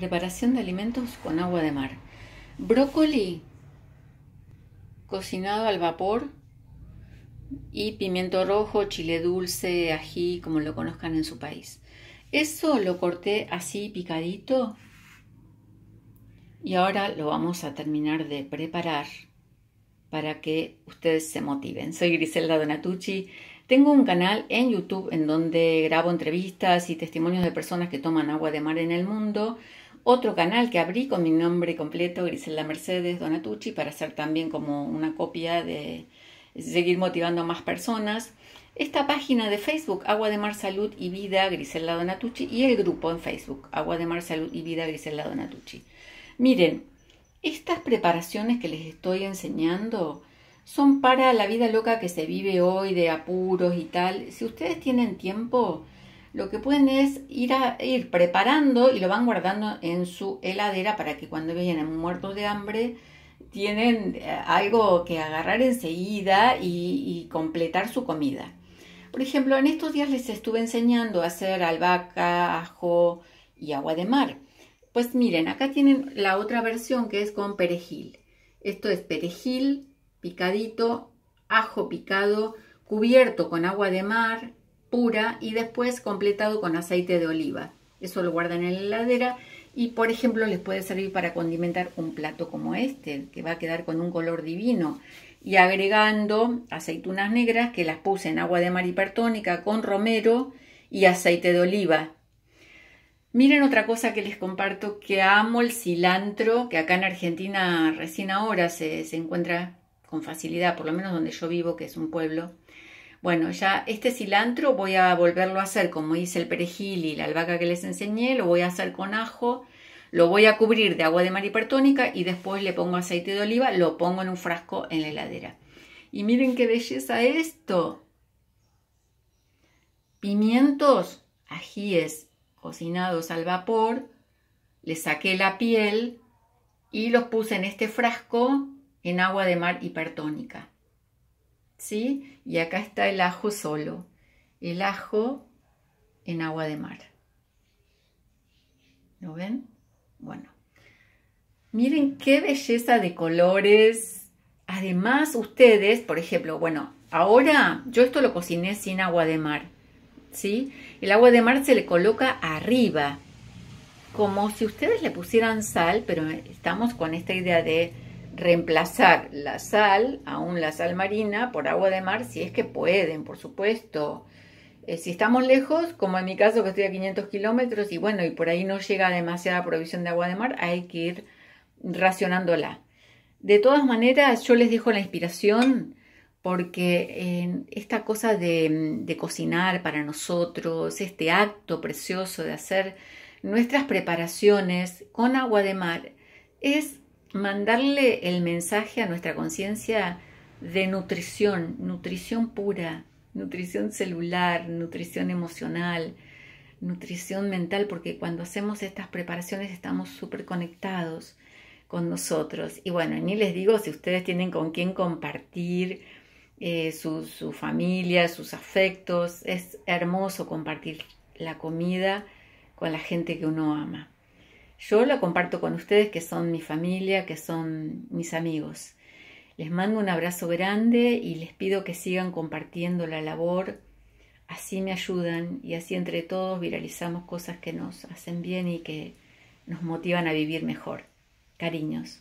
Preparación de alimentos con agua de mar. Brócoli cocinado al vapor y pimiento rojo, chile dulce, ají, como lo conozcan en su país. Eso lo corté así picadito y ahora lo vamos a terminar de preparar para que ustedes se motiven. Soy Griselda Donatucci. Tengo un canal en YouTube en donde grabo entrevistas y testimonios de personas que toman agua de mar en el mundo. Otro canal que abrí con mi nombre completo, Griselda Mercedes Donatucci, para hacer también como una copia de seguir motivando a más personas. Esta página de Facebook, Agua de Mar Salud y Vida Griselda Donatucci, y el grupo en Facebook, Agua de Mar Salud y Vida Griselda Donatucci. Miren, estas preparaciones que les estoy enseñando son para la vida loca que se vive hoy de apuros y tal. Si ustedes tienen tiempo, lo que pueden es ir, ir preparando y lo van guardando en su heladera para que cuando vienen muertos de hambre tienen eh, algo que agarrar enseguida y completar su comida. Por ejemplo, en estos días les estuve enseñando a hacer albahaca, ajo y agua de mar. Pues miren, acá tienen la otra versión que es con perejil. Esto es perejil picadito, ajo picado, cubierto con agua de mar pura y después completado con aceite de oliva. Eso lo guardan en la heladera y por ejemplo les puede servir para condimentar un plato como este, que va a quedar con un color divino. Y agregando aceitunas negras que las puse en agua de mar hipertónica con romero y aceite de oliva. Miren otra cosa que les comparto, que amo el cilantro, que acá en Argentina recién ahora se, se encuentra con facilidad, por lo menos donde yo vivo, que es un pueblo. Bueno, ya este cilantro voy a volverlo a hacer como hice el perejil y la albahaca que les enseñé, lo voy a hacer con ajo, lo voy a cubrir de agua de mar hipertónica y después le pongo aceite de oliva, lo pongo en un frasco en la heladera. Y miren qué belleza esto. Pimientos, ajíes cocinados al vapor, le saqué la piel y los puse en este frasco en agua de mar hipertónica. ¿sí? Y acá está el ajo solo, el ajo en agua de mar. ¿Lo ven? Bueno, miren qué belleza de colores. Además, ustedes, por ejemplo, bueno, ahora yo esto lo cociné sin agua de mar, ¿sí? El agua de mar se le coloca arriba, como si ustedes le pusieran sal, pero estamos con esta idea de reemplazar la sal, aún la sal marina, por agua de mar, si es que pueden, por supuesto. Eh, si estamos lejos, como en mi caso que estoy a 500 kilómetros, y bueno, y por ahí no llega demasiada provisión de agua de mar, hay que ir racionándola. De todas maneras, yo les dejo la inspiración porque esta cosa de, de cocinar para nosotros, este acto precioso de hacer nuestras preparaciones con agua de mar, es mandarle el mensaje a nuestra conciencia de nutrición, nutrición pura, nutrición celular, nutrición emocional, nutrición mental, porque cuando hacemos estas preparaciones estamos súper conectados con nosotros. Y bueno, ni les digo si ustedes tienen con quién compartir eh, su familia, sus afectos. Es hermoso compartir la comida con la gente que uno ama. Yo la comparto con ustedes que son mi familia, que son mis amigos. Les mando un abrazo grande y les pido que sigan compartiendo la labor. Así me ayudan y así entre todos viralizamos cosas que nos hacen bien y que nos motivan a vivir mejor. Cariños.